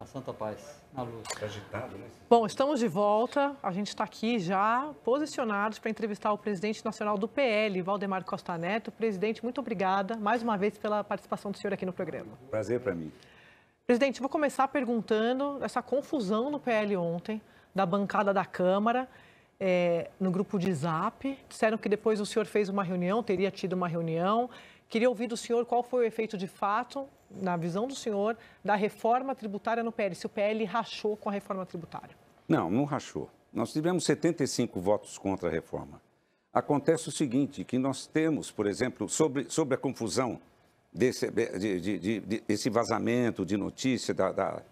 A Santa Paz, na luz. Tá agitado, né? Bom, estamos de volta. A gente está aqui já posicionados para entrevistar o presidente nacional do PL, Valdemar Costa Neto. Presidente, muito obrigada mais uma vez pela participação do senhor aqui no programa. Prazer para mim. Presidente, vou começar perguntando essa confusão no PL ontem, da bancada da Câmara, é, no grupo de zap. Disseram que depois o senhor fez uma reunião, teria tido uma reunião. Queria ouvir do senhor qual foi o efeito de fato, na visão do senhor, da reforma tributária no PL, se o PL rachou com a reforma tributária. Não, não rachou. Nós tivemos 75 votos contra a reforma. Acontece o seguinte, que nós temos, por exemplo, sobre, sobre a confusão desse, de, de, de, desse vazamento de notícia da, da,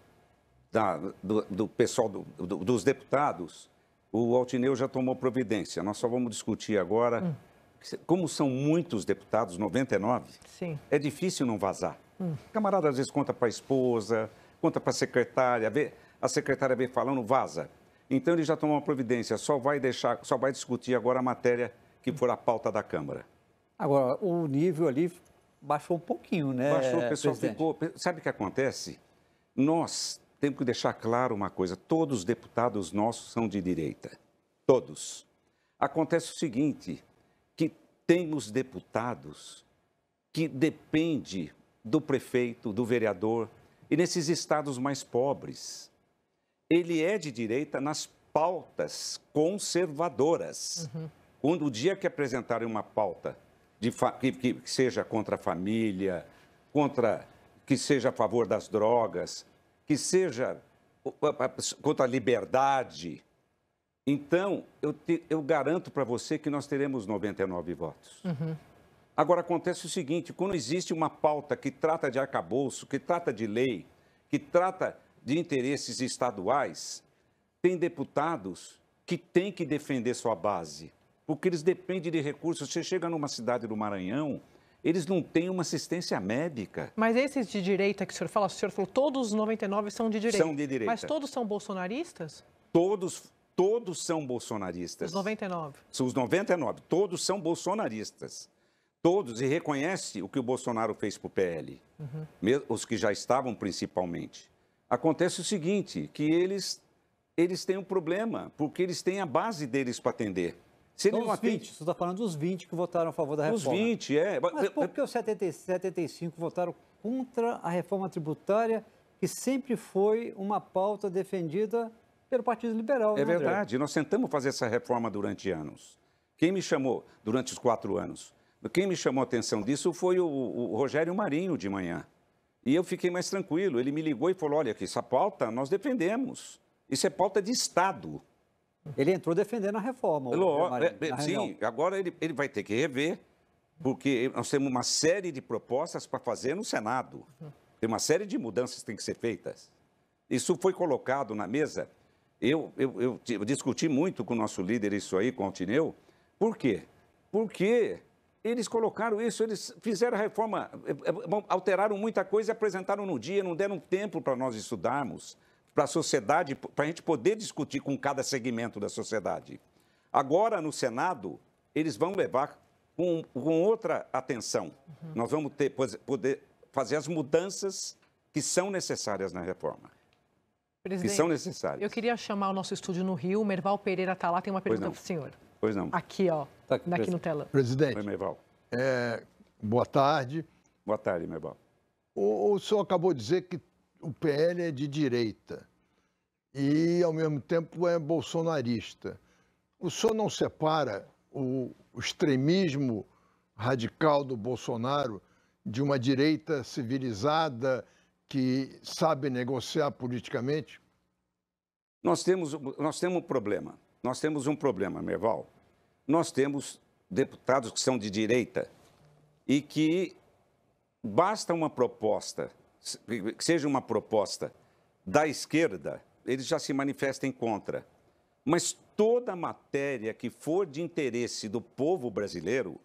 da do, do, pessoal, do, do, dos deputados, o Altineu já tomou providência. Nós só vamos discutir agora... Hum como são muitos deputados, 99, Sim. é difícil não vazar. Hum. Camarada às vezes conta para a esposa, conta para a secretária, vê, a secretária vem falando, vaza. Então ele já tomou uma providência, só vai deixar, só vai discutir agora a matéria que for a pauta da Câmara. Agora, o nível ali baixou um pouquinho, né? Baixou, o pessoal ficou. Sabe o que acontece? Nós temos que deixar claro uma coisa: todos os deputados nossos são de direita. Todos. Acontece o seguinte: tem os deputados que depende do prefeito, do vereador, e nesses estados mais pobres. Ele é de direita nas pautas conservadoras. Uhum. Quando o dia que apresentarem uma pauta de que, que seja contra a família, contra que seja a favor das drogas, que seja contra a liberdade, então, eu, te, eu garanto para você que nós teremos 99 votos. Uhum. Agora, acontece o seguinte: quando existe uma pauta que trata de arcabouço, que trata de lei, que trata de interesses estaduais, tem deputados que têm que defender sua base, porque eles dependem de recursos. Você chega numa cidade do Maranhão, eles não têm uma assistência médica. Mas esses de direita que o senhor fala, o senhor falou, todos os 99 são de direita. São de direita. Mas todos são bolsonaristas? Todos todos são bolsonaristas. Os 99. Os 99, todos são bolsonaristas. Todos, e reconhece o que o Bolsonaro fez para o PL, uhum. os que já estavam principalmente. Acontece o seguinte, que eles, eles têm um problema, porque eles têm a base deles para atender. Se então, os 20, você está falando dos 20 que votaram a favor da reforma. Os 20, é. Mas por que os 75 votaram contra a reforma tributária, que sempre foi uma pauta defendida pelo Partido Liberal. É né, verdade. André? Nós tentamos fazer essa reforma durante anos. Quem me chamou durante os quatro anos? Quem me chamou a atenção disso foi o, o Rogério Marinho de manhã. E eu fiquei mais tranquilo. Ele me ligou e falou: olha, aqui, essa pauta nós defendemos. Isso é pauta de Estado. Ele entrou defendendo a reforma. Lô, é, é sim, agora ele, ele vai ter que rever, porque nós temos uma série de propostas para fazer no Senado. Uhum. Tem uma série de mudanças que têm que ser feitas. Isso foi colocado na mesa eu, eu, eu, eu discuti muito com o nosso líder isso aí, com o Altineu. Por quê? Porque eles colocaram isso, eles fizeram a reforma, é, é, alteraram muita coisa e apresentaram no dia, não deram tempo para nós estudarmos, para a sociedade, para a gente poder discutir com cada segmento da sociedade. Agora, no Senado, eles vão levar com, com outra atenção. Uhum. Nós vamos ter, poder fazer as mudanças que são necessárias na reforma. Presidente, que são necessárias. Eu queria chamar o nosso estúdio no Rio, o Merval Pereira está lá, tem uma pergunta para o senhor. Pois não. Aqui, ó, tá aqui, daqui no telão. Presidente, Oi, Merval. É, boa tarde. Boa tarde, Merval. O, o senhor acabou de dizer que o PL é de direita e, ao mesmo tempo, é bolsonarista. O senhor não separa o, o extremismo radical do Bolsonaro de uma direita civilizada que sabe negociar politicamente? Nós temos, nós temos um problema. Nós temos um problema, Merval. Nós temos deputados que são de direita e que basta uma proposta, que seja uma proposta da esquerda, eles já se manifestem contra. Mas toda matéria que for de interesse do povo brasileiro,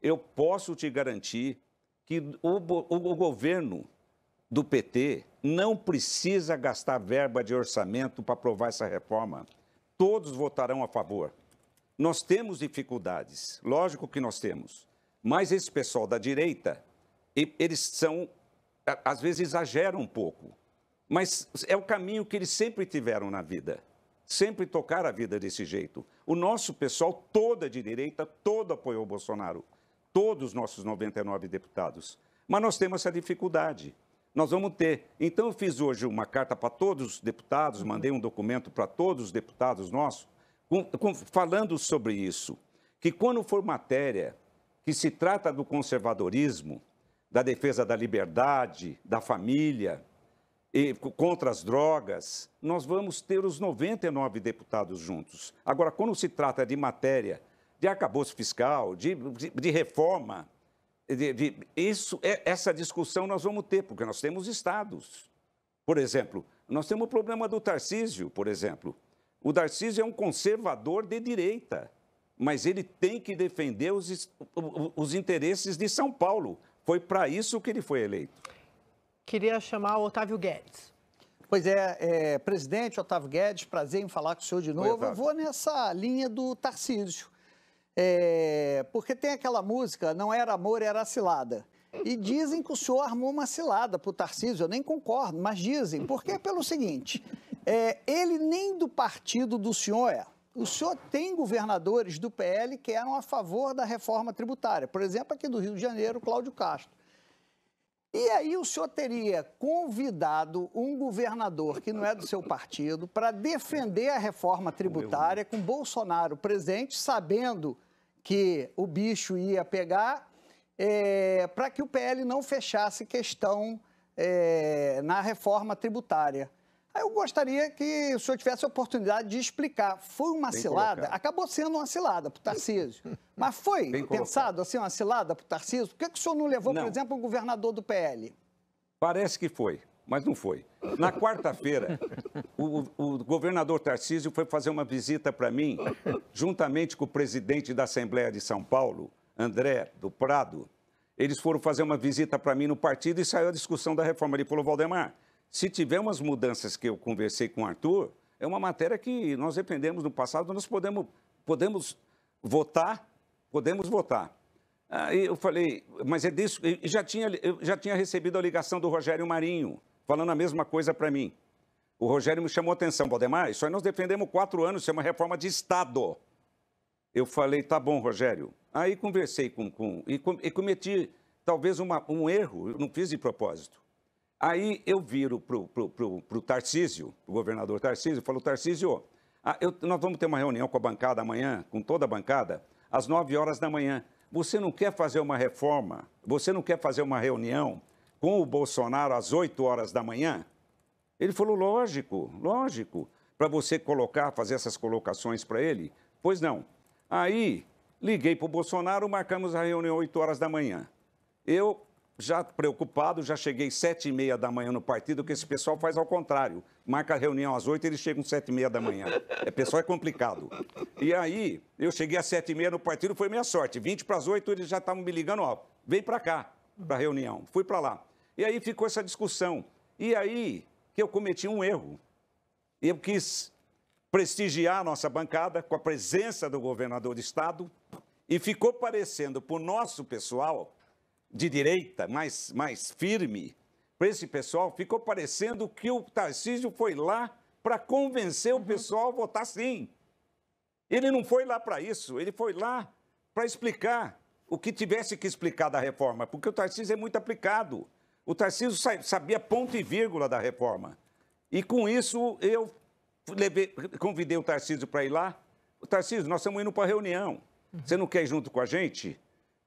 eu posso te garantir que o, o, o governo do PT não precisa gastar verba de orçamento para aprovar essa reforma. Todos votarão a favor. Nós temos dificuldades, lógico que nós temos, mas esse pessoal da direita, eles são, às vezes exageram um pouco, mas é o caminho que eles sempre tiveram na vida, sempre tocar a vida desse jeito. O nosso pessoal, toda de direita, todo apoiou o Bolsonaro, todos os nossos 99 deputados, mas nós temos essa dificuldade nós vamos ter. Então, eu fiz hoje uma carta para todos os deputados, mandei um documento para todos os deputados nossos, com, com, falando sobre isso, que quando for matéria que se trata do conservadorismo, da defesa da liberdade, da família, e, contra as drogas, nós vamos ter os 99 deputados juntos. Agora, quando se trata de matéria de arcabouço fiscal, de, de, de reforma, isso, é, essa discussão nós vamos ter, porque nós temos estados. Por exemplo, nós temos o problema do Tarcísio, por exemplo. O Tarcísio é um conservador de direita, mas ele tem que defender os, os interesses de São Paulo. Foi para isso que ele foi eleito. Queria chamar o Otávio Guedes. Pois é, é presidente Otávio Guedes, prazer em falar com o senhor de novo. Oi, Eu vou nessa linha do Tarcísio. É, porque tem aquela música, não era amor, era cilada. E dizem que o senhor armou uma cilada para o Tarcísio, eu nem concordo, mas dizem, porque é pelo seguinte, é, ele nem do partido do senhor é. O senhor tem governadores do PL que eram a favor da reforma tributária, por exemplo, aqui do Rio de Janeiro, Cláudio Castro. E aí o senhor teria convidado um governador que não é do seu partido para defender a reforma tributária com Bolsonaro presente, sabendo que o bicho ia pegar é, para que o PL não fechasse questão é, na reforma tributária. Eu gostaria que o senhor tivesse a oportunidade de explicar. Foi uma Bem cilada? Colocado. Acabou sendo uma cilada para o Tarcísio. Mas foi Bem pensado colocado. assim, uma cilada para o Tarcísio? Por que, que o senhor não levou, não. por exemplo, o governador do PL? Parece que foi mas não foi. Na quarta-feira, o, o, governador Tarcísio foi fazer uma visita para mim, juntamente com o presidente da Assembleia de São Paulo, André do Prado. Eles foram fazer uma visita para mim no partido e saiu a discussão da reforma. Ele falou, Valdemar, se tiver umas mudanças que eu conversei com o Arthur, é uma matéria que nós dependemos no passado, nós podemos, podemos votar, podemos votar. Aí eu falei, mas é disso, eu já tinha, eu já tinha recebido a ligação do Rogério Marinho, falando a mesma coisa para mim. O Rogério me chamou atenção, Valdemar, isso aí nós defendemos quatro anos, isso é uma reforma de Estado. Eu falei, tá bom, Rogério. Aí conversei com, com e, com, e cometi talvez uma, um erro, eu não fiz de propósito. Aí eu viro para o Tarcísio, o governador Tarcísio, e falo, Tarcísio, ah, eu, nós vamos ter uma reunião com a bancada amanhã, com toda a bancada, às nove horas da manhã. Você não quer fazer uma reforma, você não quer fazer uma reunião com o Bolsonaro às 8 horas da manhã? Ele falou: lógico, lógico, para você colocar, fazer essas colocações para ele. Pois não. Aí liguei para o Bolsonaro, marcamos a reunião 8 horas da manhã. Eu, já preocupado, já cheguei 7 e meia da manhã no partido, que esse pessoal faz ao contrário. Marca a reunião às 8, eles chegam 7 e meia da manhã. É, pessoal é complicado. E aí, eu cheguei às 7 e meia no partido, foi minha sorte. 20 para as 8, eles já estavam me ligando, ó, vem para cá, para a reunião. Fui para lá. E aí ficou essa discussão. E aí que eu cometi um erro. Eu quis prestigiar a nossa bancada com a presença do governador de estado e ficou parecendo para o nosso pessoal de direita, mais, mais firme, para esse pessoal, ficou parecendo que o Tarcísio foi lá para convencer o uhum. pessoal a votar sim. Ele não foi lá para isso, ele foi lá para explicar o que tivesse que explicar da reforma, porque o Tarcísio é muito aplicado. O Tarcísio sabia ponto e vírgula da reforma. E com isso eu levei, convidei o Tarcísio para ir lá. O Tarcísio, nós estamos indo para a reunião. Uhum. Você não quer ir junto com a gente?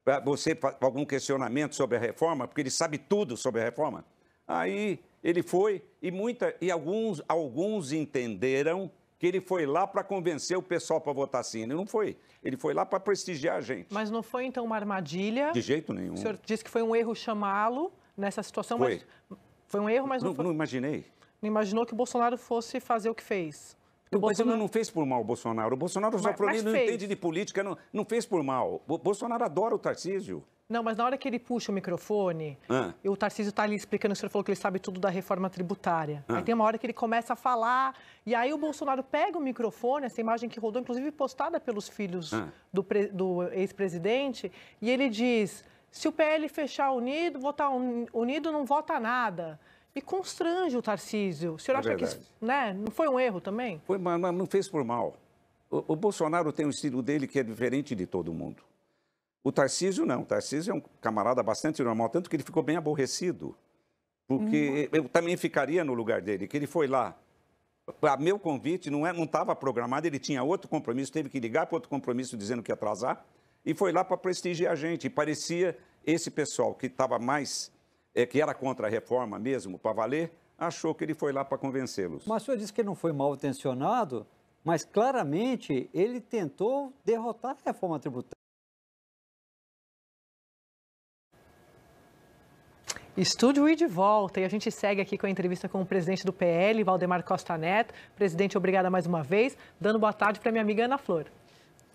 Para você algum questionamento sobre a reforma, porque ele sabe tudo sobre a reforma. Aí ele foi e muita e alguns alguns entenderam que ele foi lá para convencer o pessoal para votar sim. Ele não foi. Ele foi lá para prestigiar a gente. Mas não foi então uma armadilha? De jeito nenhum. O senhor disse que foi um erro chamá-lo nessa situação. Foi. Mas foi um erro, mas não, não, foi... não imaginei. Não imaginou que o Bolsonaro fosse fazer o que fez. O Bolsonaro não fez por mal o Bolsonaro. O Bolsonaro só para não entende de política, não, não fez por mal. O Bolsonaro adora o Tarcísio. Não, mas na hora que ele puxa o microfone, ah. o Tarcísio está ali explicando, o senhor falou que ele sabe tudo da reforma tributária. Ah. Aí tem uma hora que ele começa a falar, e aí o Bolsonaro pega o microfone, essa imagem que rodou, inclusive postada pelos filhos ah. do, do ex-presidente, e ele diz se o PL fechar unido, votar unido não vota nada. E constrange o Tarcísio. O senhor é acha que isso, né, não foi um erro também? Foi, mas não fez por mal. O, o, Bolsonaro tem um estilo dele que é diferente de todo mundo. O Tarcísio não. O Tarcísio é um camarada bastante normal, tanto que ele ficou bem aborrecido. Porque hum. eu também ficaria no lugar dele, que ele foi lá. A meu convite não estava é, não programado, ele tinha outro compromisso, teve que ligar para outro compromisso dizendo que ia atrasar e foi lá para prestigiar a gente. E parecia esse pessoal que estava mais, é, que era contra a reforma mesmo, para valer, achou que ele foi lá para convencê-los. Mas o senhor disse que ele não foi mal intencionado, mas claramente ele tentou derrotar a reforma tributária. Estúdio e de volta. E a gente segue aqui com a entrevista com o presidente do PL, Valdemar Costa Neto. Presidente, obrigada mais uma vez. Dando boa tarde para minha amiga Ana Flor.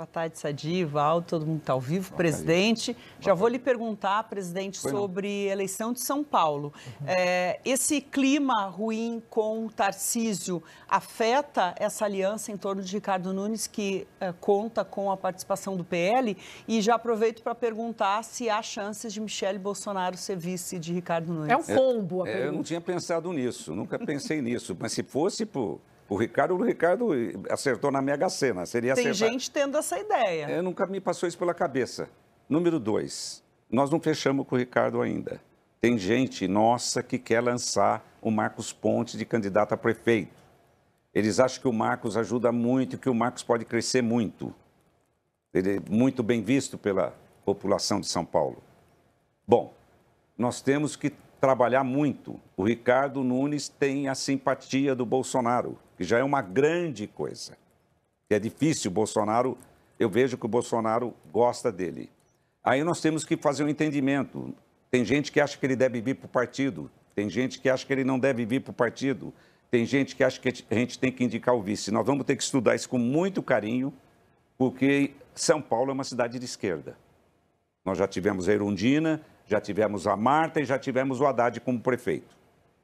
Boa tarde, Sadi, Val, todo mundo está ao vivo. Boa presidente, tarde. já vou lhe perguntar, presidente, Foi sobre eleição de São Paulo. Uhum. É, esse clima ruim com o Tarcísio afeta essa aliança em torno de Ricardo Nunes, que é, conta com a participação do PL? E já aproveito para perguntar se há chances de Michele Bolsonaro ser vice de Ricardo Nunes. É um é, combo. É, eu não tinha pensado nisso, nunca pensei nisso. Mas se fosse por o Ricardo, o Ricardo acertou na Mega Sena. Seria Tem acertar. gente tendo essa ideia. É, nunca me passou isso pela cabeça. Número dois, nós não fechamos com o Ricardo ainda. Tem gente nossa que quer lançar o Marcos Pontes de candidato a prefeito. Eles acham que o Marcos ajuda muito, que o Marcos pode crescer muito. Ele é muito bem visto pela população de São Paulo. Bom, nós temos que trabalhar muito. O Ricardo Nunes tem a simpatia do Bolsonaro que já é uma grande coisa. É difícil, Bolsonaro, eu vejo que o Bolsonaro gosta dele. Aí nós temos que fazer um entendimento. Tem gente que acha que ele deve vir para o partido, tem gente que acha que ele não deve vir para o partido, tem gente que acha que a gente tem que indicar o vice. Nós vamos ter que estudar isso com muito carinho, porque São Paulo é uma cidade de esquerda. Nós já tivemos a Erundina, já tivemos a Marta e já tivemos o Haddad como prefeito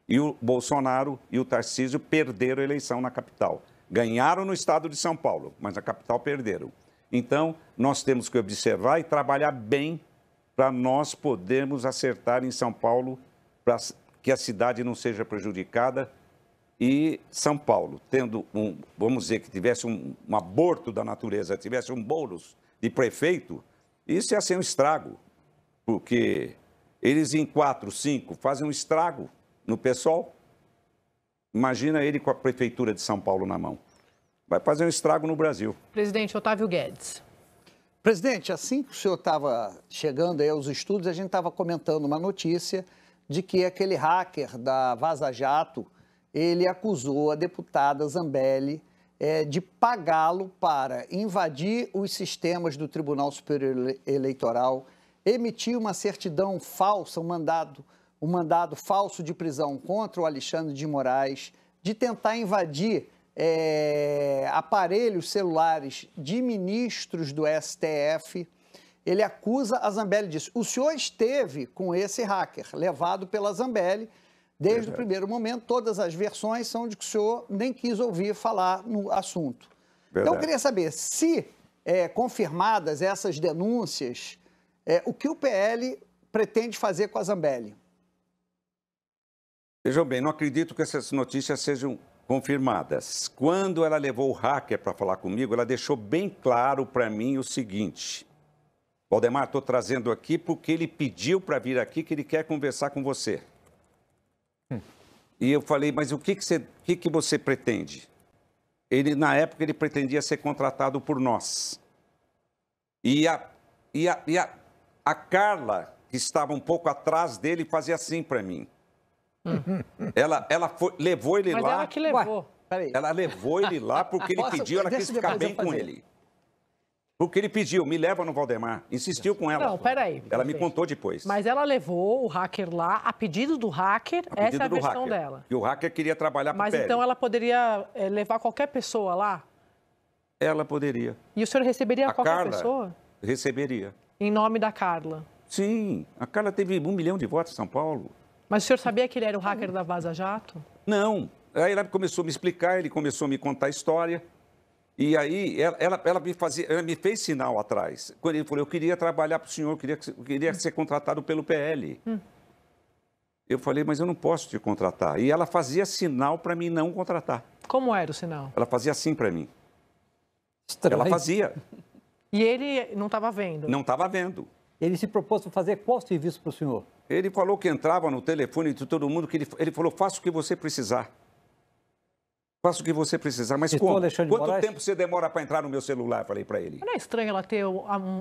e o Bolsonaro e o Tarcísio perderam a eleição na capital. Ganharam no estado de São Paulo, mas na capital perderam. Então, nós temos que observar e trabalhar bem para nós podermos acertar em São Paulo, para que a cidade não seja prejudicada. E São Paulo, tendo um, vamos dizer que tivesse um, um aborto da natureza, tivesse um bônus de prefeito, isso ia ser um estrago, porque eles em quatro, cinco fazem um estrago no PSOL. Imagina ele com a Prefeitura de São Paulo na mão. Vai fazer um estrago no Brasil. Presidente Otávio Guedes. Presidente, assim que o senhor estava chegando aí aos estudos, a gente estava comentando uma notícia de que aquele hacker da Vaza Jato, ele acusou a deputada Zambelli é, de pagá-lo para invadir os sistemas do Tribunal Superior Eleitoral, emitir uma certidão falsa, um mandado o mandado falso de prisão contra o Alexandre de Moraes, de tentar invadir é, aparelhos celulares de ministros do STF. Ele acusa a Zambelli disso. O senhor esteve com esse hacker, levado pela Zambelli, desde é. o primeiro momento. Todas as versões são de que o senhor nem quis ouvir falar no assunto. Verdade. Então, eu queria saber se é, confirmadas essas denúncias, eh, o que o PL pretende fazer com a Zambelli? Vejam bem, não acredito que essas notícias sejam confirmadas. Quando ela levou o hacker para falar comigo, ela deixou bem claro para mim o seguinte: Valdemar, estou trazendo aqui porque ele pediu para vir aqui que ele quer conversar com você. Hum. E eu falei, mas o que, que, você, que, que você pretende? Ele, na época, ele pretendia ser contratado por nós. E a, e a, e a, a Carla, que estava um pouco atrás dele, fazia assim para mim. Hum. Ela, ela foi, levou ele Mas lá. Ela que levou. Ué, ela levou ele lá porque ele Posso, pediu, ela quis ficar bem com ele. Porque ele pediu, me leva no Valdemar. Insistiu com ela. Não, peraí. Ela me contou depois. Mas ela levou o hacker lá, a pedido do hacker, pedido essa é a versão hacker. dela. E o hacker queria trabalhar para Mas então ela poderia eh, levar qualquer pessoa lá? Ela poderia. E o senhor receberia a qualquer Carla pessoa? Receberia. Em nome da Carla? Sim. A Carla teve um milhão de votos em São Paulo. Mas o senhor sabia que ele era o hacker da Vaza Jato? Não. Aí ela começou a me explicar, ele começou a me contar a história. E aí ela, ela, ela me, fazia, ela me fez sinal atrás. Quando ele falou, eu queria trabalhar para o senhor, eu queria, eu queria ser contratado pelo PL. Hum. Eu falei, mas eu não posso te contratar. E ela fazia sinal para mim não contratar. Como era o sinal? Ela fazia assim para mim. Estranho. Ela fazia. E ele não estava vendo? Não estava vendo. Ele se propôs a fazer qual serviço para o senhor? Ele falou que entrava no telefone de todo mundo, que ele, ele falou, faça o que você precisar. Faça o que você precisar, mas como? Quanto Moraes? tempo você demora para entrar no meu celular? Falei para ele. Não é estranho ela ter um,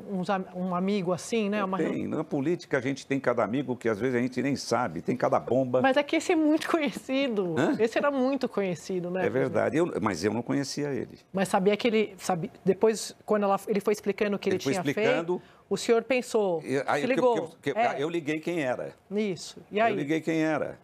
um, um amigo assim, né? Uma... Tem. Na política a gente tem cada amigo que às vezes a gente nem sabe, tem cada bomba. Mas é que esse é muito conhecido. Hã? Esse era muito conhecido, né? É verdade, eu, mas eu não conhecia ele. Mas sabia que ele. Sabe, depois, quando ela, ele foi explicando o que ele, ele tinha explicando, feito. O senhor pensou, eu, ligou. é. Ah, eu liguei quem era. Isso. E aí? Eu liguei quem era.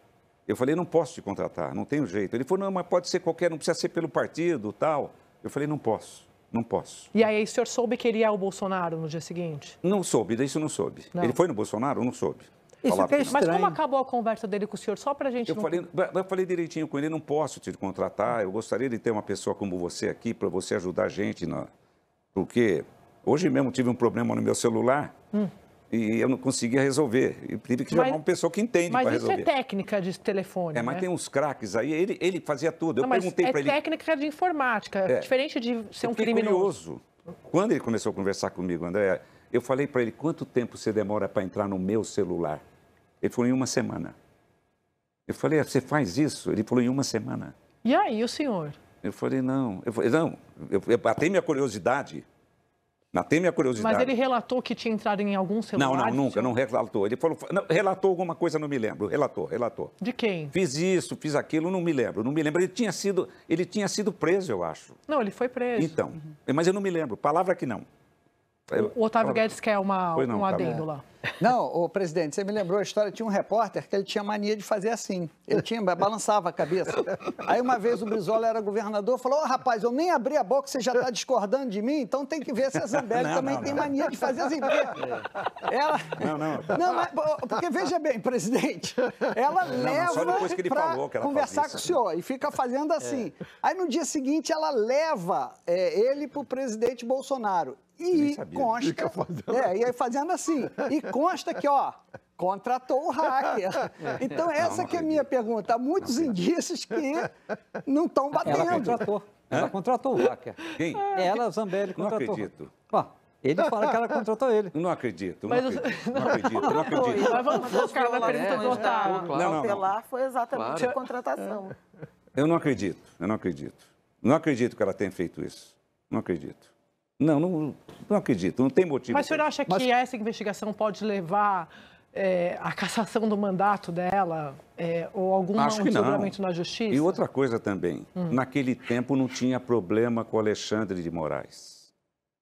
Eu falei, não posso te contratar, não tenho jeito. Ele falou, não, mas pode ser qualquer, não precisa ser pelo partido, tal. Eu falei, não posso, não posso. E aí, o senhor soube que ele é o Bolsonaro no dia seguinte? Não soube, daí isso não soube. Não. Ele foi no Bolsonaro? Não soube. Isso é estranho. Mas como acabou a conversa dele com o senhor? Só para gente... Eu, não... falei, eu falei direitinho com ele, não posso te contratar, eu gostaria de ter uma pessoa como você aqui para você ajudar a gente, na... porque hoje mesmo tive um problema no meu celular... Hum e eu não conseguia resolver. Eu tive que é mas, chamar uma pessoa que entende para resolver. Mas isso é técnica de telefone, É, mas né? tem uns craques aí, ele, ele fazia tudo. Não, eu perguntei é para ele... é técnica de informática, é. diferente de ser eu um criminoso. curioso. Quando ele começou a conversar comigo, André, eu falei para ele, quanto tempo você demora para entrar no meu celular? Ele falou, em uma semana. Eu falei, ah, você faz isso? Ele falou, em uma semana. E aí, o senhor? Eu falei, não. Eu falei, não, eu, eu, eu batei minha curiosidade. Matei minha curiosidade. Mas ele relatou que tinha entrado em algum celular? Não, não, nunca, não relatou. Ele falou, não, relatou alguma coisa, não me lembro. Relatou, relatou. De quem? Fiz isso, fiz aquilo, não me lembro, não me lembro. Ele tinha sido, ele tinha sido preso, eu acho. Não, ele foi preso. Então, uhum. mas eu não me lembro, palavra que não. O Otávio palavra... Guedes quer uma, não, um tá adendo tá lá. Não, o presidente, você me lembrou a história, tinha um repórter que ele tinha mania de fazer assim. Ele tinha, balançava a cabeça. Aí uma vez o Brizola era governador, falou: oh, rapaz, eu nem abri a boca, você já está discordando de mim, então tem que ver se a Zambelli não, também não, tem não. mania de fazer assim. É. Ela... Não, não. Não, mas, porque veja bem, presidente, ela leva para conversar com o né? senhor e fica fazendo assim. É. Aí no dia seguinte ela leva é, ele para o presidente Bolsonaro. E consta. É, e aí fazendo assim. E consta que, ó, contratou o hacker. Então, é. essa que é a minha pergunta. Há muitos indícios que não estão batendo. Ela contratou. Ela contratou o hacker. Quem? Ela, Zambelli, contratou. Não acredito. Ó, ele fala que ela contratou ele. Não acredito, não mas, acredito, não, acredito, não acredito. Mas vamos focar na apresentador, né? tá? Claro. foi exatamente claro. a contratação. Eu não acredito, eu não acredito. Não acredito que ela tenha feito isso. Não acredito. Não, não, não acredito, não tem motivo. Mas o senhor acha Mas... que essa investigação pode levar é, a cassação do mandato dela é, ou algum Acho que não. na justiça? E outra coisa também, hum. naquele tempo não tinha problema com Alexandre de Moraes.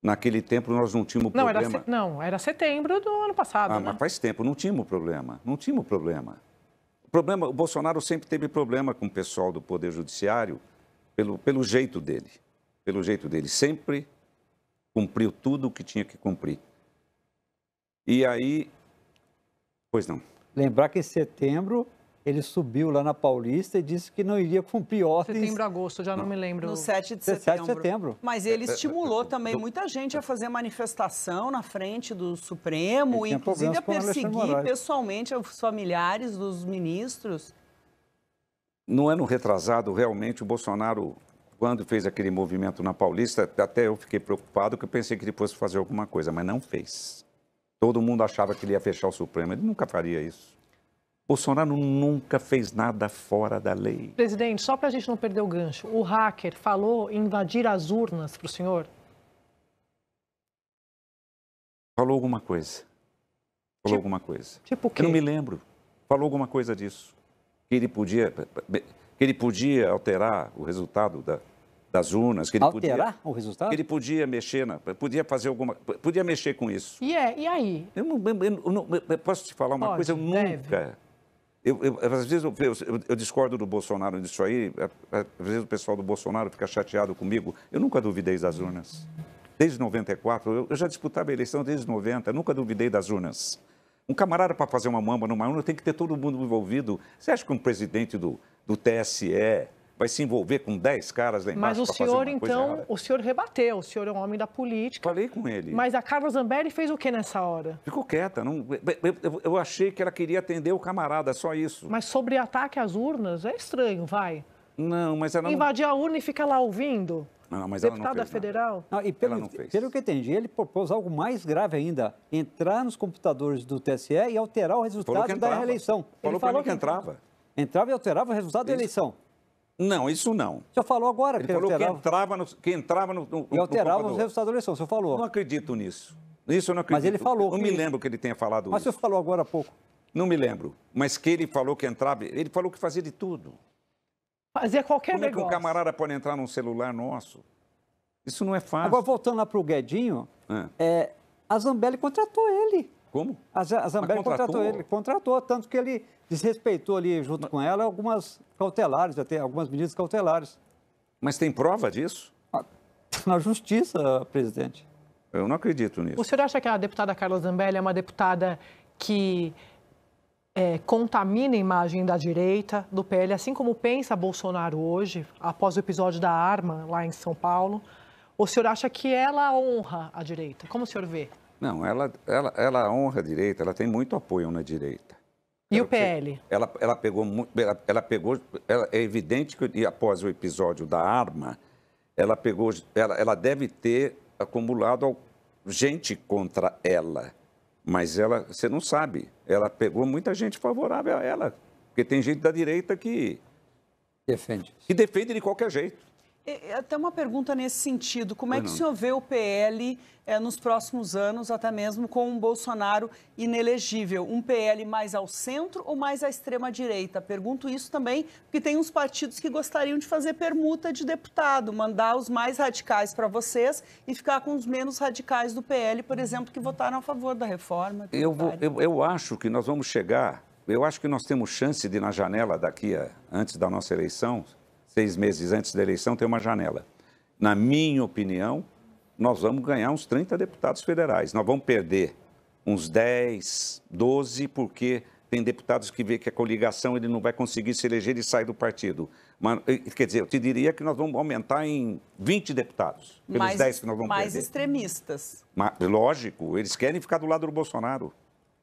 Naquele tempo nós não tínhamos não, problema. Era se... Não, era setembro do ano passado. Ah, né? mas faz tempo, não tínhamos problema. Não tínhamos problema. problema. O Bolsonaro sempre teve problema com o pessoal do Poder Judiciário pelo, pelo jeito dele. Pelo jeito dele. Sempre cumpriu tudo o que tinha que cumprir. E aí, pois não. Lembrar que em setembro ele subiu lá na Paulista e disse que não iria cumprir ordens. Setembro, agosto, já não, não me lembro. No 7 de setembro. 7 de setembro. Mas ele estimulou também muita gente a fazer manifestação na frente do Supremo, e inclusive a perseguir pessoalmente os familiares dos ministros. É no ano retrasado, realmente, o Bolsonaro quando fez aquele movimento na Paulista, até eu fiquei preocupado, porque eu pensei que ele fosse fazer alguma coisa, mas não fez. Todo mundo achava que ele ia fechar o Supremo, ele nunca faria isso. Bolsonaro nunca fez nada fora da lei. Presidente, só para a gente não perder o gancho, o hacker falou invadir as urnas para o senhor? Falou alguma coisa. Falou tipo, alguma coisa. Tipo o quê? Eu não me lembro. Falou alguma coisa disso. Que ele podia que ele podia alterar o resultado da, das urnas, que ele alterar podia, o resultado, que ele podia mexer, na, podia fazer alguma, podia mexer com isso. E, é, e aí? Eu, não, eu, não, eu posso te falar uma Pode, coisa, eu nunca. Eu, eu, às vezes eu, eu, discordo do Bolsonaro nisso aí, é, é, às vezes o pessoal do Bolsonaro fica chateado comigo. Eu nunca duvidei das urnas. Desde 94, eu, já disputava a eleição desde 90, nunca duvidei das urnas. Um camarada para fazer uma mamba numa urna tem que ter todo mundo envolvido. Você acha que um presidente do, do TSE, vai se envolver com 10 caras lá embaixo. Mas o senhor, então, o senhor rebateu, o senhor é um homem da política. Falei com ele. Mas a Carla Zambelli fez o que nessa hora? Ficou quieta. Não, eu, achei que ela queria atender o camarada, só isso. Mas sobre ataque às urnas, é estranho, vai. Não, mas ela. Não... Invadir a urna e ficar lá ouvindo? Não, mas Deputada ela não fez, federal? Não. e pelo, pelo que entendi, ele propôs algo mais grave ainda: entrar nos computadores do TSE e alterar o resultado da reeleição. Falou ele falou que, que entrava. Entrava e alterava o resultado isso. da eleição. Não, isso não. O senhor falou agora Ele que falou alterava... que entrava no, que entrava no, no e alterava no o resultado da eleição, o senhor falou. Não acredito nisso. Nisso eu não acredito. Mas ele falou. Não que... me lembro que ele tenha falado Mas isso. Mas o senhor falou agora há pouco. Não me lembro. Mas que ele falou que entrava. Ele falou que fazia de tudo. Fazer qualquer Como negócio. Como é que um camarada pode entrar num celular nosso? Isso não é fácil. Agora, voltando lá para o Guedinho, é. É, a Zambelli contratou ele. Como? A, a Zambelli contratou, ele, contratou, tanto que ele desrespeitou ali junto Mas... com ela algumas cautelares, até algumas medidas cautelares. Mas tem prova disso? Na justiça, presidente. Eu não acredito nisso. O senhor acha que a deputada Carla Zambelli é uma deputada que é, contamina a imagem da direita, do PL, assim como pensa Bolsonaro hoje, após o episódio da arma lá em São Paulo? O senhor acha que ela honra a direita? Como o senhor vê? Não, ela, ela, ela honra a direita, ela tem muito apoio na direita. E ela, o PL? Ela, ela pegou, ela, ela pegou ela, é evidente que após o episódio da arma, ela pegou, ela, ela deve ter acumulado gente contra ela, mas ela, você não sabe, ela pegou muita gente favorável a ela, porque tem gente da direita que defende, que defende de qualquer jeito. Até uma pergunta nesse sentido: como é que o uhum. senhor vê o PL é, eh, nos próximos anos, até mesmo com um Bolsonaro inelegível? Um PL mais ao centro ou mais à extrema-direita? Pergunto isso também, porque tem uns partidos que gostariam de fazer permuta de deputado, mandar os mais radicais para vocês e ficar com os menos radicais do PL, por exemplo, que votaram a favor da reforma. Eu, vou, eu, eu acho que nós vamos chegar, eu acho que nós temos chance de, na janela daqui, a, antes da nossa eleição seis meses antes da eleição, tem uma janela. Na minha opinião, nós vamos ganhar uns 30 deputados federais. Nós vamos perder uns 10, 12, porque tem deputados que vê que a coligação ele não vai conseguir se eleger e sai do partido. Mas, eh, quer dizer, eu te diria que nós vamos aumentar em 20 deputados, pelos mais, 10 que nós vamos mais perder. Mais extremistas. Mas, lógico, eles querem ficar do lado do Bolsonaro.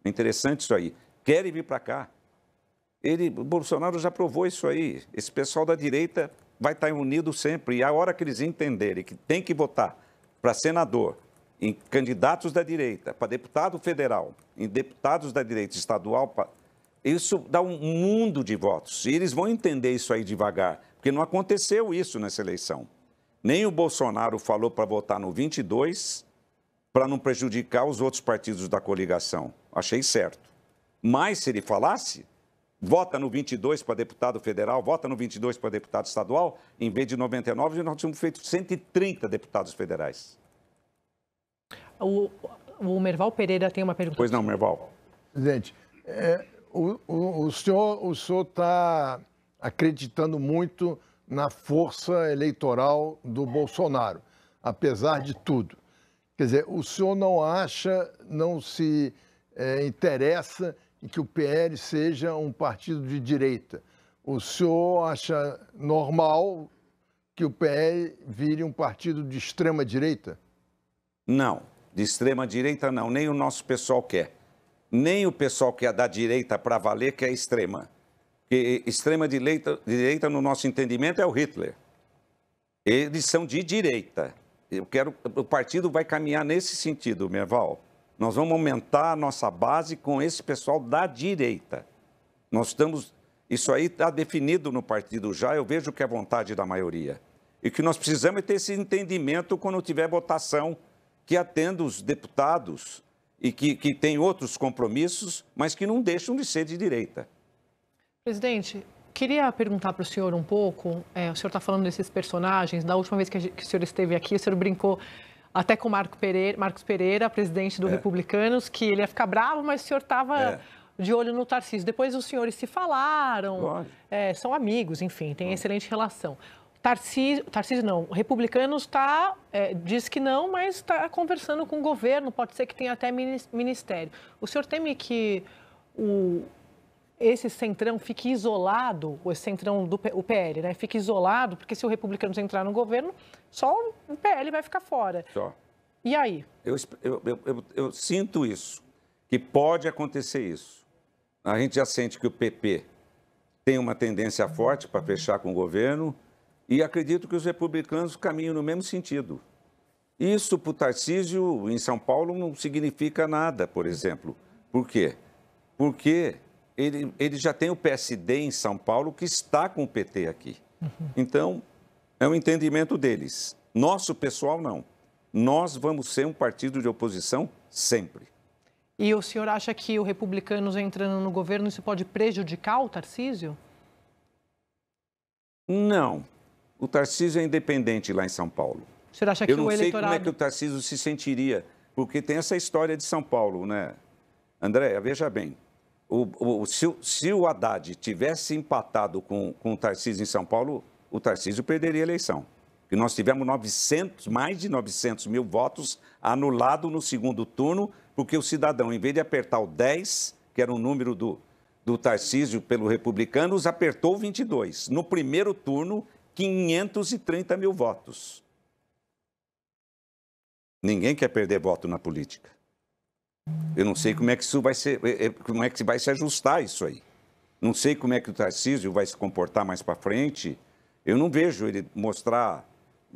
É interessante isso aí. Querem vir para cá. Ele, Bolsonaro já provou isso aí. Esse pessoal da direita vai estar unido sempre. E a hora que eles entenderem que tem que votar para senador, em candidatos da direita, para deputado federal, em deputados da direita estadual, isso dá um mundo de votos. E eles vão entender isso aí devagar, porque não aconteceu isso nessa eleição. Nem o Bolsonaro falou para votar no 22 para não prejudicar os outros partidos da coligação. Achei certo. Mas se ele falasse, vota no 22 para deputado federal, vota no 22 para deputado estadual, em vez de 99, nós tínhamos feito 130 deputados federais. O, o Merval Pereira tem uma pergunta. Pois não, Merval. Presidente, é, o, o, o senhor o senhor está acreditando muito na força eleitoral do Bolsonaro, apesar de tudo. Quer dizer, o senhor não acha, não se é, interessa e que o PL seja um partido de direita. O senhor acha normal que o PL vire um partido de extrema direita? Não, de extrema direita não, nem o nosso pessoal quer. Nem o pessoal que é da direita para valer que é extrema. extrema direita, direita, no nosso entendimento, é o Hitler. Eles são de direita. Eu quero, o partido vai caminhar nesse sentido, Merval. Nós vamos aumentar a nossa base com esse pessoal da direita. Nós estamos. Isso aí está definido no partido já, eu vejo que é vontade da maioria. E que nós precisamos é ter esse entendimento quando tiver votação, que atenda os deputados e que, que tem outros compromissos, mas que não deixam de ser de direita. Presidente, queria perguntar para o senhor um pouco. É, o senhor está falando desses personagens. Da última vez que, que o senhor esteve aqui, o senhor brincou até com Marco Pereira, Marcos Pereira, presidente do é. Republicanos, que ele ia ficar bravo, mas o senhor estava é. de olho no Tarcísio. Depois os senhores se falaram, é, são amigos, enfim, tem excelente relação. Tarcísio, Tarcísio não, o Republicanos tá, é, diz que não, mas está conversando com o governo, pode ser que tenha até ministério. O senhor teme que o, esse centrão fique isolado, o centrão do o PL, né? Fique isolado, porque se o republicano entrar no governo, só o PL vai ficar fora. Só. E aí? Eu, eu, eu, eu sinto isso, que pode acontecer isso. A gente já sente que o PP tem uma tendência forte para fechar com o governo e acredito que os republicanos caminham no mesmo sentido. Isso para o Tarcísio, em São Paulo, não significa nada, por exemplo. Por quê? Porque ele, ele já tem o PSD em São Paulo que está com o PT aqui. Uhum. Então, é um entendimento deles. Nosso pessoal, não. Nós vamos ser um partido de oposição sempre. E o senhor acha que o Republicanos entrando no governo, isso pode prejudicar o Tarcísio? Não. O Tarcísio é independente lá em São Paulo. O senhor acha que Eu não o sei como é que o Tarcísio se sentiria, porque tem essa história de São Paulo, né? Andréia, veja bem, o, o, se, se o Haddad tivesse empatado com, com o Tarcísio em São Paulo, o Tarcísio perderia a eleição. E nós tivemos 900, mais de 900 mil votos anulados no segundo turno, porque o cidadão, em vez de apertar o 10, que era o número do, do Tarcísio pelo Republicanos, apertou o 22. No primeiro turno, 530 mil votos. Ninguém quer perder voto na política. Eu não sei como é que isso vai ser, é, é, como é que vai se ajustar isso aí. Não sei como é que o Tarcísio vai se comportar mais para frente. Eu não vejo ele mostrar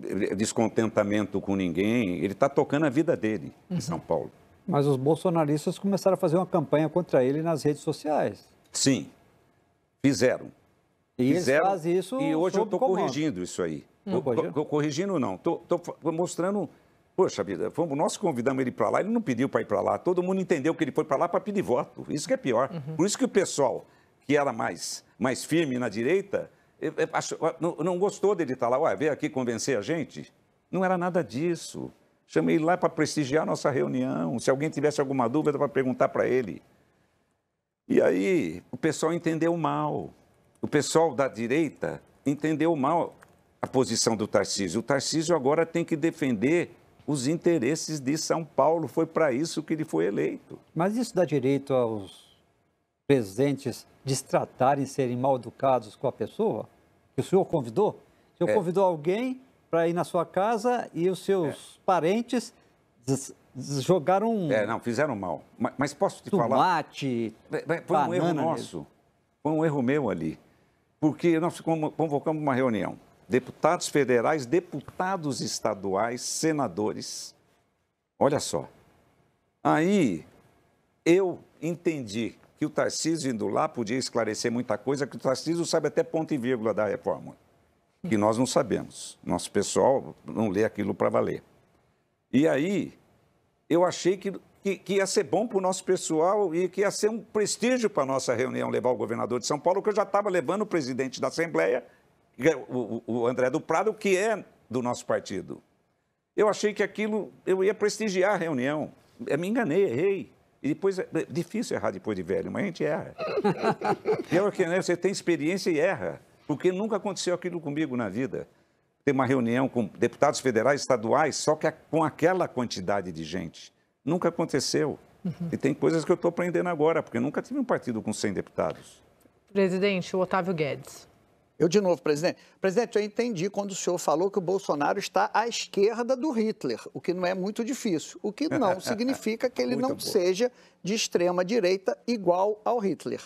eh, descontentamento com ninguém. Ele está tocando a vida dele em uhum. São Paulo. Mas os bolsonaristas começaram a fazer uma campanha contra ele nas redes sociais. Sim, fizeram. E fizeram. Eles fazem isso e hoje eu estou corrigindo isso aí. Hum. Estou corrigindo não, estou mostrando Poxa vida, fomos, nós convidamos ele para lá, ele não pediu para ir para lá. Todo mundo entendeu que ele foi para lá para pedir voto. Isso que é pior. Uhum. Por isso que o pessoal que era mais, mais firme na direita não, não, gostou dele estar tá lá. Ué, veio aqui convencer a gente. Não era nada disso. Chamei ele lá para prestigiar a nossa reunião. Se alguém tivesse alguma dúvida, para perguntar para ele. E aí, o pessoal entendeu mal. O pessoal da direita entendeu mal a posição do Tarcísio. O Tarcísio agora tem que defender os interesses de São Paulo. Foi para isso que ele foi eleito. Mas isso dá direito aos presidentes destratarem, serem mal educados com a pessoa que o senhor convidou? O senhor é. convidou alguém para ir na sua casa e os seus é. parentes jogaram. É, não, fizeram mal. Mas, mas posso te tomate, falar. Tomate. Foi um erro nosso. Mesmo. Foi um erro meu ali. Porque nós convocamos uma reunião deputados federais, deputados estaduais, senadores. Olha só. Aí eu entendi que o Tarcísio indo lá podia esclarecer muita coisa, que o Tarcísio sabe até ponto e vírgula da reforma, que nós não sabemos. Nosso pessoal não lê aquilo para valer. E aí eu achei que, que, que ia ser bom para o nosso pessoal e que ia ser um prestígio para a nossa reunião levar o governador de São Paulo, que eu já estava levando o presidente da Assembleia é, o, André do Prado, que é do nosso partido. Eu achei que aquilo, eu ia prestigiar a reunião. Eu me enganei, errei. E depois, é, é difícil errar depois de velho, mas a gente erra. Pior que né, você tem experiência e erra, porque nunca aconteceu aquilo comigo na vida. Ter uma reunião com deputados federais, estaduais, só que com aquela quantidade de gente. Nunca aconteceu. Uhum. E tem coisas que eu estou aprendendo agora, porque nunca tive um partido com 100 deputados. Presidente, o Otávio Guedes. Eu de novo, presidente. Presidente, eu entendi quando o senhor falou que o Bolsonaro está à esquerda do Hitler, o que não é muito difícil, o que não significa que ele não seja de extrema direita igual ao Hitler,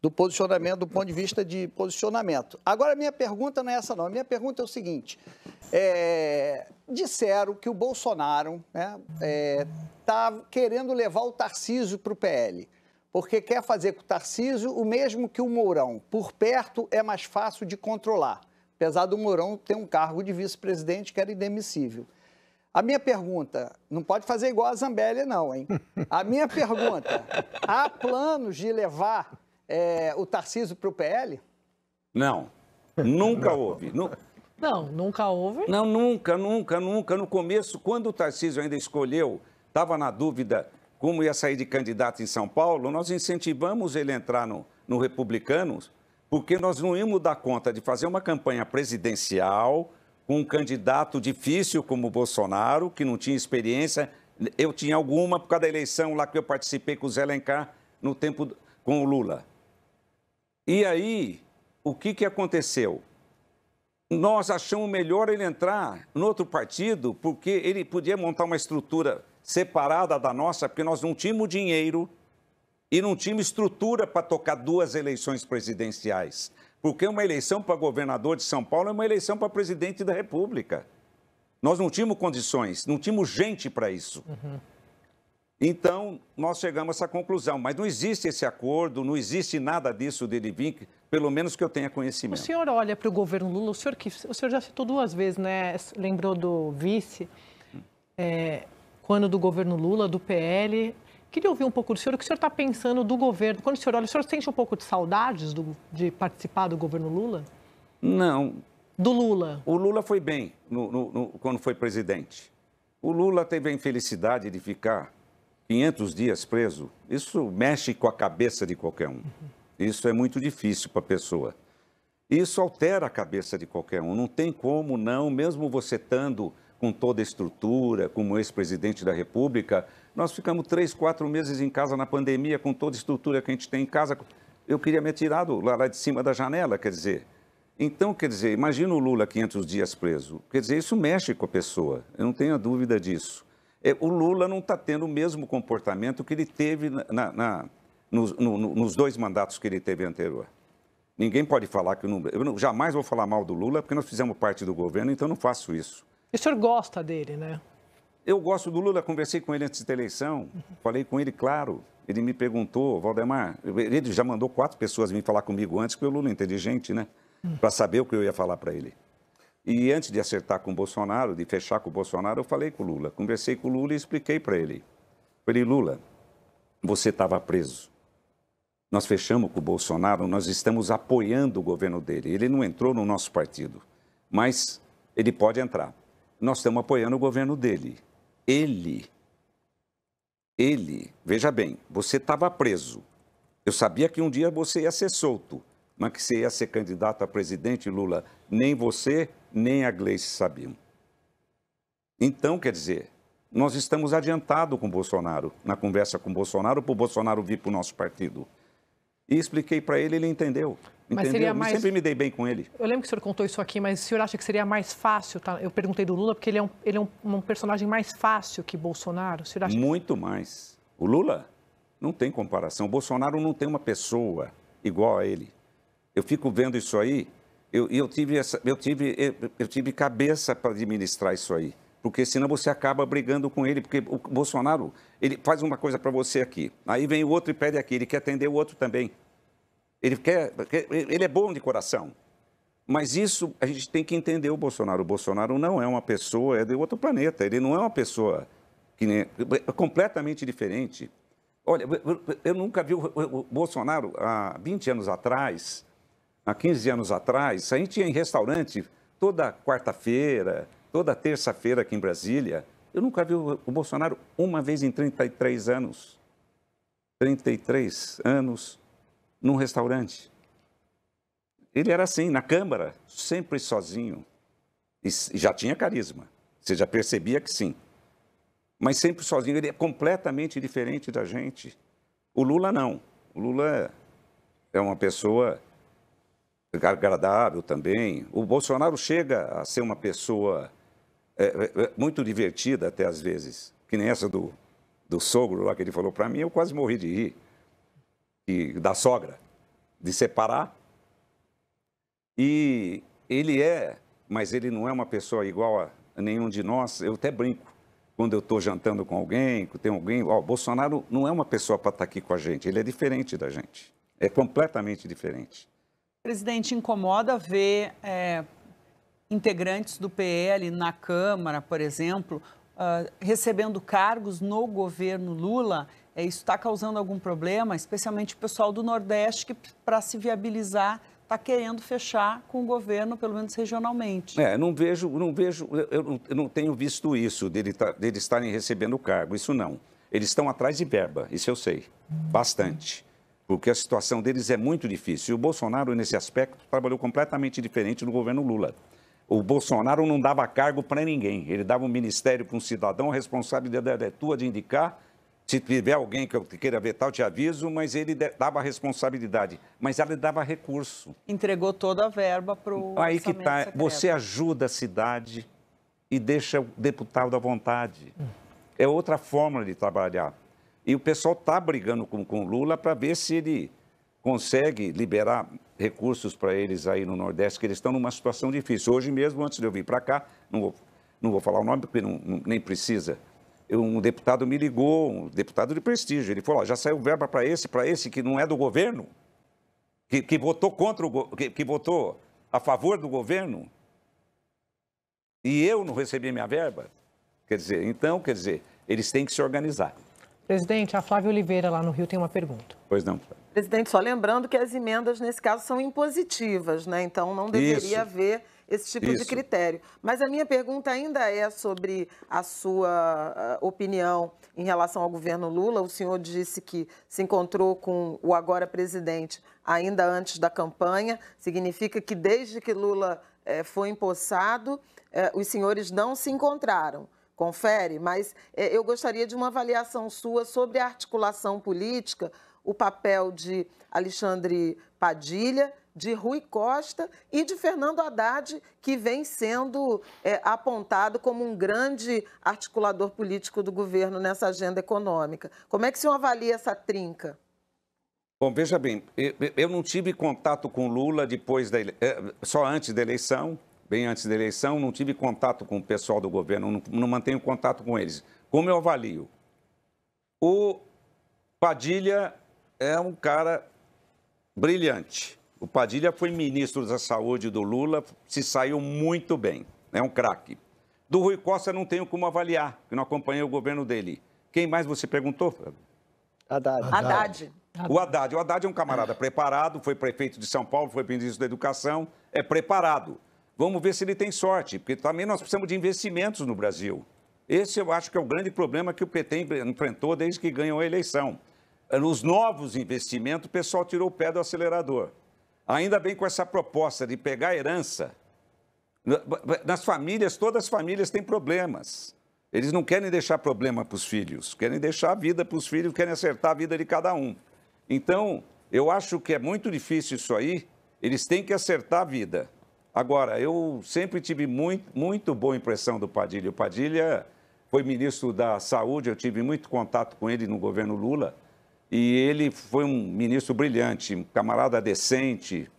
do posicionamento, do ponto de vista de posicionamento. Agora, minha pergunta não é essa, não. A minha pergunta é o seguinte: é, disseram que o Bolsonaro está né, é, tá querendo levar o Tarcísio para o PL porque quer fazer com o Tarcísio o mesmo que o Mourão. Por perto é mais fácil de controlar, apesar do Mourão ter um cargo de vice-presidente que era indemissível. A minha pergunta, não pode fazer igual a Zambelli, não, hein? A minha pergunta, há planos de levar é, o Tarcísio para o PL? Não, nunca houve. Nu... Não, nunca houve. Não, nunca, nunca, nunca. No começo, quando o Tarcísio ainda escolheu, estava na dúvida como ia sair de candidato em São Paulo, nós incentivamos ele a entrar no, no Republicanos, porque nós não íamos dar conta de fazer uma campanha presidencial com um candidato difícil como o Bolsonaro, que não tinha experiência. Eu tinha alguma por causa da eleição lá que eu participei com o Zé Lencar no tempo com o Lula. E aí, o que, que aconteceu? Nós achamos melhor ele entrar no outro partido, porque ele podia montar uma estrutura separada da nossa, porque nós não tínhamos dinheiro e não tínhamos estrutura para tocar duas eleições presidenciais. Porque uma eleição para governador de São Paulo é uma eleição para presidente da República. Nós não tínhamos condições, não tínhamos gente para isso. Uhum. Então, nós chegamos a essa conclusão. Mas não existe esse acordo, não existe nada disso dele vir, pelo menos que eu tenha conhecimento. O senhor olha para o governo Lula, o senhor, que, o senhor já citou duas vezes, né? Lembrou do vice. Hum. É, quando do governo Lula, do PL. Queria ouvir um pouco do senhor, o que o senhor está pensando do governo. Quando o senhor olha, o senhor sente um pouco de saudades do, de participar do governo Lula? Não. Do Lula? O Lula foi bem no, no, no, quando foi presidente. O Lula teve a infelicidade de ficar 500 dias preso. Isso mexe com a cabeça de qualquer um. Uhum. Isso é muito difícil para a pessoa. Isso altera a cabeça de qualquer um. Não tem como não, mesmo você estando com toda a estrutura, como ex-presidente da República. Nós ficamos três, quatro meses em casa na pandemia, com toda a estrutura que a gente tem em casa. Eu queria me tirar lá, lá de cima da janela, quer dizer. Então, quer dizer, imagina o Lula 500 dias preso. Quer dizer, isso mexe com a pessoa, eu não tenho a dúvida disso. É, o Lula não está tendo o mesmo comportamento que ele teve na, na, nos, no, nos dois mandatos que ele teve anterior. Ninguém pode falar que Eu, número. Eu não, jamais vou falar mal do Lula, porque nós fizemos parte do governo, então não faço isso. E o senhor gosta dele, né? Eu gosto do Lula, conversei com ele antes da eleição, uhum. falei com ele, claro. Ele me perguntou, Valdemar, ele já mandou quatro pessoas vir falar comigo antes, porque o Lula é inteligente, né? Uhum. Para saber o que eu ia falar para ele. E antes de acertar com o Bolsonaro, de fechar com o Bolsonaro, eu falei com o Lula. Conversei com o Lula e expliquei para ele. Falei, Lula, você estava preso. Nós fechamos com o Bolsonaro, nós estamos apoiando o governo dele. Ele não entrou no nosso partido, mas ele pode entrar nós estamos apoiando o governo dele. Ele, ele, veja bem, você estava preso. Eu sabia que um dia você ia ser solto, mas que você ia ser candidato a presidente, Lula, nem você, nem a Gleice sabiam. Então, quer dizer, nós estamos adiantados com Bolsonaro, na conversa com Bolsonaro, para o Bolsonaro vir para o nosso partido e expliquei para ele, ele entendeu. Mas seria mais... Eu sempre me dei bem com ele. Eu lembro que o senhor contou isso aqui, mas o senhor acha que seria mais fácil? Tá? Eu perguntei do Lula porque ele é, um, ele é um, um personagem mais fácil que Bolsonaro. O senhor acha Muito que... mais. O Lula não tem comparação. O Bolsonaro não tem uma pessoa igual a ele. Eu fico vendo isso aí, eu, eu, tive, essa, eu, tive, eu tive cabeça para administrar isso aí porque senão você acaba brigando com ele, porque o Bolsonaro, ele faz uma coisa para você aqui, aí vem o outro e pede aqui, ele quer atender o outro também. Ele quer, ele é bom de coração, mas isso a gente tem que entender o Bolsonaro. O Bolsonaro não é uma pessoa, é de outro planeta, ele não é uma pessoa que nem, é completamente diferente. Olha, eu nunca vi o Bolsonaro há 20 anos atrás, há 15 anos atrás, a gente ia em restaurante toda quarta-feira, toda terça-feira aqui em Brasília. Eu nunca vi o Bolsonaro uma vez em 33 anos. 33 anos num restaurante. Ele era assim, na Câmara, sempre sozinho. E já tinha carisma. Você já percebia que sim. Mas sempre sozinho. Ele é completamente diferente da gente. O Lula não. O Lula é uma pessoa agradável também. O Bolsonaro chega a ser uma pessoa é, é, é, muito divertida até às vezes, que nem essa do, do sogro lá que ele falou para mim, eu quase morri de rir, e, da sogra, de separar. E ele é, mas ele não é uma pessoa igual a nenhum de nós, eu até brinco. Quando eu estou jantando com alguém, tem alguém. Ó, oh, Bolsonaro não é uma pessoa para estar tá aqui com a gente, ele é diferente da gente. É completamente diferente. Presidente, incomoda ver é integrantes do PL na Câmara, por exemplo, uh, recebendo cargos no governo Lula, é, isso está causando algum problema, especialmente o pessoal do Nordeste, que para se viabilizar está querendo fechar com o governo, pelo menos regionalmente. É, não vejo, não vejo, eu não, eu não tenho visto isso dele, tá, dele estarem recebendo cargo, isso não. Eles estão atrás de verba, isso eu sei, bastante, porque a situação deles é muito difícil. E o Bolsonaro, nesse aspecto, trabalhou completamente diferente do governo Lula o Bolsonaro não dava cargo para ninguém. Ele dava um ministério para um cidadão, a responsabilidade é tua de indicar. Se tiver alguém que eu queira vetar, tal, te aviso, mas ele dava responsabilidade. Mas ela dava recurso. Entregou toda a verba para o. Aí que está. Você ajuda a cidade e deixa o deputado à vontade. Hum. É outra forma de trabalhar. E o pessoal está brigando com o Lula para ver se ele consegue liberar recursos para eles aí no Nordeste, que eles estão numa situação difícil. Hoje mesmo, antes de eu vir para cá, não vou, não vou falar o nome porque não, não, nem precisa, um deputado me ligou, um deputado de prestígio, ele falou, ó, já saiu verba para esse, para esse que não é do governo, que, que votou contra o que, que votou a favor do governo, e eu não recebi minha verba. Quer dizer, então, quer dizer, eles têm que se organizar. Presidente, a Flávia Oliveira lá no Rio tem uma pergunta. Pois não, Flávia. Presidente, só lembrando que as emendas, nesse caso, são impositivas, né? Então não deveria Isso. haver esse tipo Isso. de critério. Mas a minha pergunta ainda é sobre a sua ah, opinião em relação ao governo Lula. O senhor disse que se encontrou com o agora presidente ainda antes da campanha. Significa que desde que Lula eh, foi empossado, eh, os senhores não se encontraram confere, mas eh, eu gostaria de uma avaliação sua sobre a articulação política, o papel de Alexandre Padilha, de Rui Costa e de Fernando Haddad, que vem sendo é, apontado como um grande articulador político do governo nessa agenda econômica. Como é que o senhor avalia essa trinca? Bom, veja bem, eu não tive contato com Lula depois da é, só antes da eleição, bem antes da eleição, não tive contato com o pessoal do governo, não mantenho contato com eles. Como eu avalio? O Padilha é um cara brilhante. O Padilha foi ministro da Saúde do Lula, se saiu muito bem, é um craque. Do Rui Costa não tenho como avaliar, que não acompanhei o governo dele. Quem mais você perguntou, Haddad. Haddad. O Haddad. O Haddad é um camarada é. preparado, foi prefeito de São Paulo, foi ministro da Educação, é preparado. Vamos ver se ele tem sorte, porque também nós precisamos de investimentos no Brasil. Esse eu acho que é o grande problema que o PT enfrentou desde que ganhou a eleição nos novos investimentos, o pessoal tirou o pé do acelerador. Ainda bem com essa proposta de pegar a herança. Nas famílias, todas as famílias têm problemas. Eles não querem deixar problema para os filhos, querem deixar a vida para os filhos, querem acertar a vida de cada um. Então, eu acho que é muito difícil isso aí, eles têm que acertar a vida. Agora, eu sempre tive muito, muito boa impressão do Padilha. O Padilha foi ministro da Saúde, eu tive muito contato com ele no governo Lula. E ele foi um ministro brilhante, um camarada decente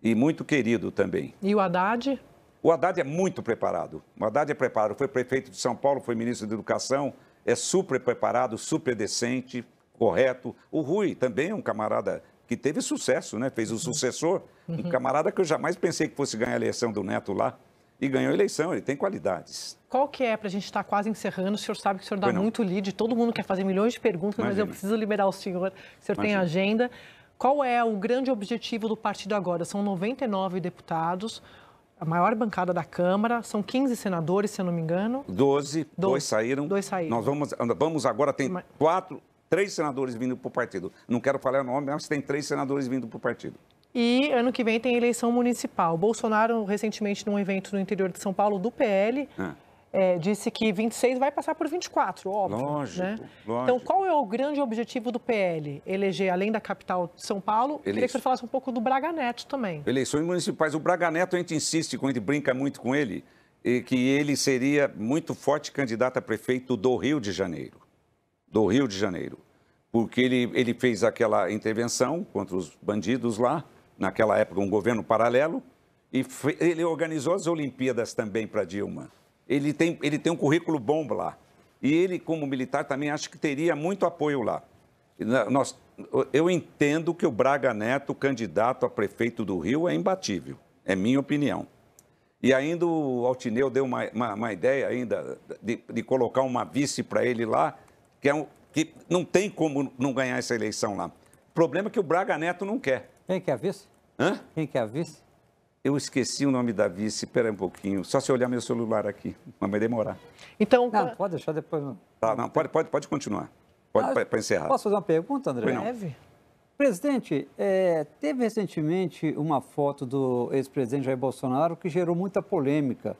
e muito querido também. E o Haddad? O Haddad é muito preparado. O Haddad é preparado. Foi prefeito de São Paulo, foi ministro de Educação, é super preparado, super decente, correto. O Rui também é um camarada que teve sucesso, né? Fez o sucessor, um uhum. camarada que eu jamais pensei que fosse ganhar a eleição do Neto lá e ganhou a eleição, ele tem qualidades. Qual que é, para a gente estar tá quase encerrando, o senhor sabe que o senhor dá muito lead, todo mundo quer fazer milhões de perguntas, Imagina. mas eu preciso liberar o senhor, o senhor Imagina. tem agenda. Qual é o grande objetivo do partido agora? São 99 deputados, a maior bancada da Câmara, são 15 senadores, se eu não me engano. 12, 12. dois saíram. Dois saíram. Nós vamos, vamos agora, tem quatro, três senadores vindo para o partido. Não quero falar o nome, mas tem três senadores vindo para o partido. E ano que vem tem eleição municipal. Bolsonaro, recentemente, num evento no interior de São Paulo, do PL, ah. é, disse que 26 vai passar por 24, óbvio. Lógico, né? lógico. Então, qual é o grande objetivo do PL? Eleger, além da capital de São Paulo, Eleiço. queria que você falasse um pouco do Braga Neto também. Eleições municipais. O Braga Neto, a gente insiste, a gente brinca muito com ele, que ele seria muito forte candidato a prefeito do Rio de Janeiro. Do Rio de Janeiro. Porque ele, ele fez aquela intervenção contra os bandidos lá, naquela época, um governo paralelo, e ele organizou as Olimpíadas também para Dilma. Ele tem, ele tem um currículo bom lá. E ele, como militar, também acho que teria muito apoio lá. Nós, eu entendo que o Braga Neto, candidato a prefeito do Rio, é imbatível. É minha opinião. E ainda o Altineu deu uma, uma, uma ideia ainda de, de, colocar uma vice para ele lá, que, é um, que não tem como não ganhar essa eleição lá. O problema é que o Braga Neto não quer. Quem que é a vice? Hã? Quem que é a vice? Eu esqueci o nome da vice, espera um pouquinho. Só se olhar meu celular aqui, mas vai demorar. Então, não, pode deixar depois. Tá, não, pode, pode, pode continuar. Pode ah, para encerrar. Posso fazer uma pergunta, André? Deve. Presidente, é, teve recentemente uma foto do ex-presidente Jair Bolsonaro que gerou muita polêmica.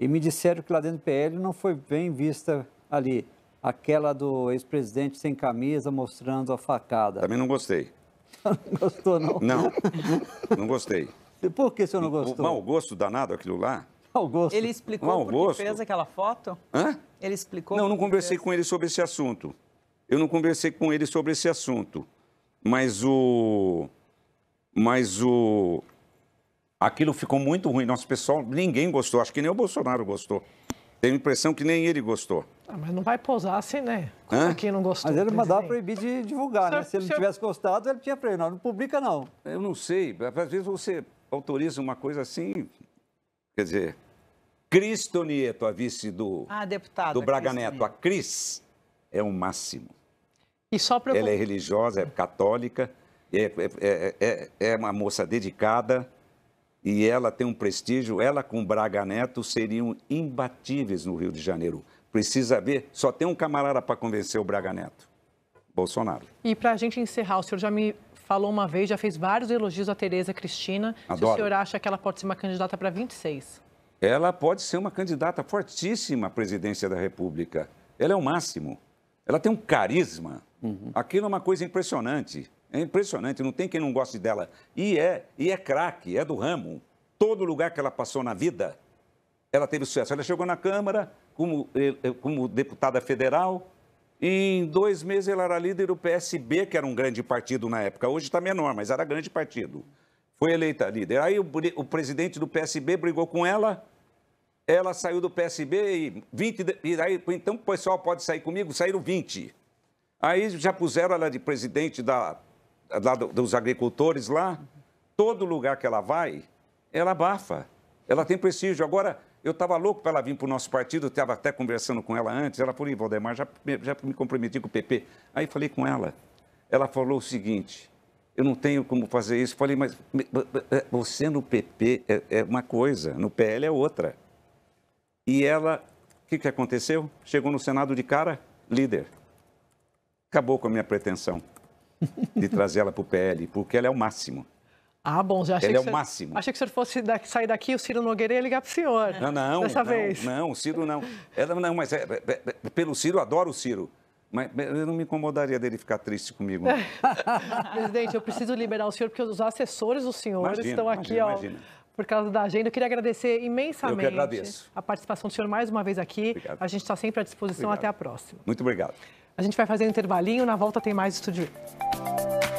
E me disseram que lá dentro do PL não foi bem vista ali. Aquela do ex-presidente sem camisa mostrando a facada. Também não gostei. Não gostou, não? Não, não gostei. Por que o senhor não gostou? O mau gosto danado aquilo lá. Mau gosto. Ele explicou mau gosto. fez aquela foto? Hã? Ele explicou. Não, não conversei com ele sobre esse assunto. Eu não conversei com ele sobre esse assunto. Mas o. Mas o. Aquilo ficou muito ruim. Nosso pessoal, ninguém gostou. Acho que nem o Bolsonaro gostou. Tenho a impressão que nem ele gostou. Ah, mas não vai pousar assim, né? Como Hã? quem não gostou? Mas ele mandava proibir de divulgar, né? Se ele não tivesse gostado, ele tinha proibido. Não, não publica, não. Eu não sei. Às vezes você autoriza uma coisa assim, quer dizer... Cris Tonieto, a vice do, ah, deputado, do Braga Neto, a Cris, é o um máximo. E só pra... Ela é religiosa, é católica, é, é, é, é uma moça dedicada, e ela tem um prestígio, ela com Braga Neto seriam imbatíveis no Rio de Janeiro. Precisa ver, só tem um camarada para convencer o Braga Neto, Bolsonaro. E para a gente encerrar, o senhor já me falou uma vez, já fez vários elogios à Tereza Cristina. Adoro. Se o senhor acha que ela pode ser uma candidata para 26? Ela pode ser uma candidata fortíssima à presidência da República. Ela é o máximo. Ela tem um carisma. Uhum. Aquilo é uma coisa impressionante. É impressionante, não tem quem não goste dela. E é, e é craque, é do ramo. Todo lugar que ela passou na vida, ela teve sucesso. Ela chegou na Câmara como, eh, eh, como deputada federal, em dois meses ela era líder do PSB, que era um grande partido na época. Hoje está menor, mas era grande partido. Foi eleita líder. Aí o, o, presidente do PSB brigou com ela, ela saiu do PSB e 20. E aí, então o pessoal pode sair comigo? Saíram 20. Aí já puseram ela de presidente da lá dos agricultores lá, todo lugar que ela vai, ela abafa, ela tem prestígio. Agora, eu estava louco para ela vir para o nosso partido, estava até conversando com ela antes, ela falou, Valdemar, já, já me comprometi com o PP. Aí falei com ela, ela falou o seguinte, eu não tenho como fazer isso. Falei, mas é, você no PP é, é uma coisa, no PL é outra. E ela, o que, que aconteceu? Chegou no Senado de cara, líder. Acabou com a minha pretensão de trazer ela para o PL, porque ela é o máximo. Ah, bom, já achei Ele é que é o máximo. Achei que o senhor fosse sair daqui, o Ciro Nogueira ia ligar para o senhor. Não, não. Dessa não, vez. Não, o Ciro não. Ela não, mas é, é, é, pelo Ciro, adoro o Ciro. Mas eu não me incomodaria dele ficar triste comigo. Presidente, eu preciso liberar o senhor, porque os assessores do senhor imagina, estão aqui, imagina, ó. Imagina. Por causa da agenda, eu queria agradecer imensamente a participação do senhor mais uma vez aqui. Obrigado. A gente está sempre à disposição. Obrigado. Até a próxima. Muito obrigado. A gente vai fazer um intervalinho, na volta tem mais Estúdio